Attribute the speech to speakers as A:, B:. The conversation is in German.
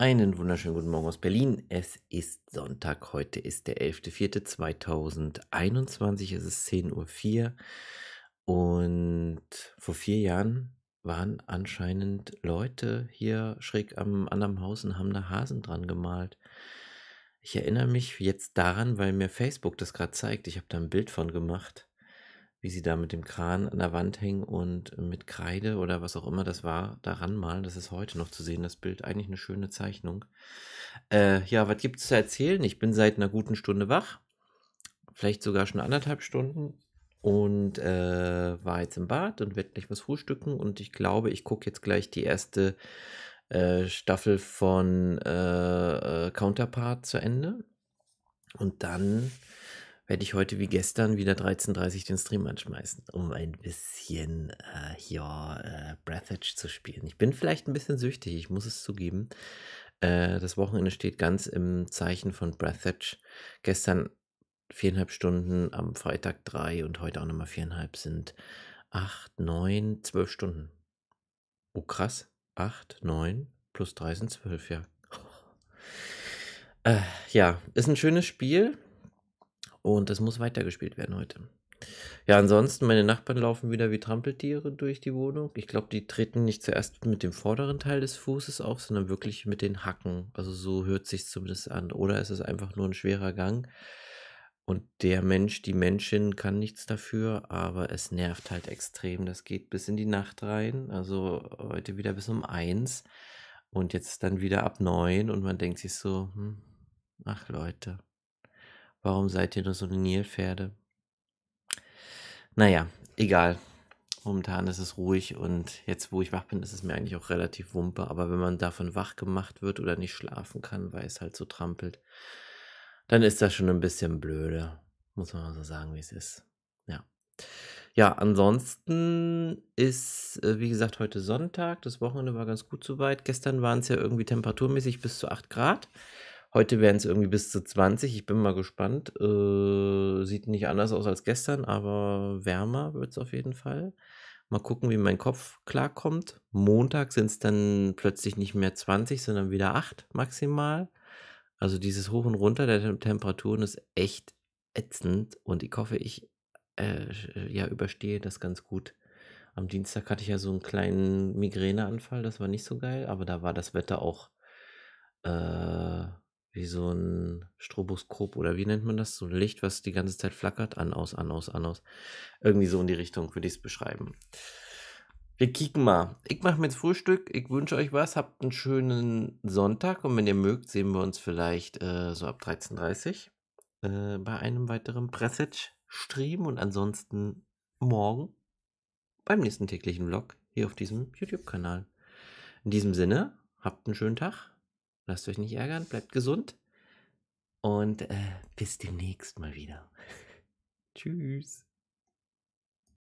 A: Einen wunderschönen guten Morgen aus Berlin. Es ist Sonntag. Heute ist der 11.04.2021. Es ist 10.04 Uhr. Und vor vier Jahren waren anscheinend Leute hier schräg am anderen Haus und haben da Hasen dran gemalt. Ich erinnere mich jetzt daran, weil mir Facebook das gerade zeigt. Ich habe da ein Bild von gemacht wie sie da mit dem Kran an der Wand hängen und mit Kreide oder was auch immer das war, daran malen. Das ist heute noch zu sehen, das Bild. Eigentlich eine schöne Zeichnung. Äh, ja, was gibt es zu erzählen? Ich bin seit einer guten Stunde wach. Vielleicht sogar schon anderthalb Stunden. Und äh, war jetzt im Bad und werde gleich was frühstücken. Und ich glaube, ich gucke jetzt gleich die erste äh, Staffel von äh, äh, Counterpart zu Ende. Und dann werde ich heute wie gestern wieder 13.30 Uhr den Stream anschmeißen, um ein bisschen äh, hier äh, Breathage zu spielen. Ich bin vielleicht ein bisschen süchtig, ich muss es zugeben. Äh, das Wochenende steht ganz im Zeichen von Breathage. Gestern viereinhalb Stunden, am Freitag drei und heute auch nochmal viereinhalb sind acht, neun, zwölf Stunden. Oh krass, acht, neun plus drei sind zwölf, ja. Oh. ja, ist ein schönes Spiel und das muss weitergespielt werden heute. Ja, ansonsten, meine Nachbarn laufen wieder wie Trampeltiere durch die Wohnung. Ich glaube, die treten nicht zuerst mit dem vorderen Teil des Fußes auf, sondern wirklich mit den Hacken. Also so hört sich zumindest an. Oder es ist einfach nur ein schwerer Gang. Und der Mensch, die Menschin kann nichts dafür, aber es nervt halt extrem. Das geht bis in die Nacht rein. Also heute wieder bis um eins. Und jetzt dann wieder ab neun. Und man denkt sich so, hm, ach Leute. Warum seid ihr nur so Nilpferde? Naja, egal. Momentan ist es ruhig und jetzt, wo ich wach bin, ist es mir eigentlich auch relativ wumpe. Aber wenn man davon wach gemacht wird oder nicht schlafen kann, weil es halt so trampelt, dann ist das schon ein bisschen blöde. Muss man mal so sagen, wie es ist. Ja. Ja, ansonsten ist, äh, wie gesagt, heute Sonntag. Das Wochenende war ganz gut soweit. Gestern waren es ja irgendwie temperaturmäßig bis zu 8 Grad. Heute wären es irgendwie bis zu 20. Ich bin mal gespannt. Äh, sieht nicht anders aus als gestern, aber wärmer wird es auf jeden Fall. Mal gucken, wie mein Kopf klarkommt. Montag sind es dann plötzlich nicht mehr 20, sondern wieder 8 maximal. Also dieses Hoch und Runter der Temperaturen ist echt ätzend und ich hoffe, ich äh, äh, ja, überstehe das ganz gut. Am Dienstag hatte ich ja so einen kleinen Migräneanfall, das war nicht so geil, aber da war das Wetter auch äh, wie so ein Stroboskop oder wie nennt man das? So ein Licht, was die ganze Zeit flackert. An, aus, an, aus, an, aus. Irgendwie so in die Richtung würde ich es beschreiben. Wir kicken mal. Ich mache mir jetzt Frühstück. Ich wünsche euch was. Habt einen schönen Sonntag und wenn ihr mögt, sehen wir uns vielleicht äh, so ab 13.30 Uhr äh, bei einem weiteren Pressage-Stream und ansonsten morgen beim nächsten täglichen Vlog hier auf diesem YouTube-Kanal. In diesem Sinne, habt einen schönen Tag. Lasst euch nicht ärgern, bleibt gesund und äh, bis demnächst mal wieder. Tschüss.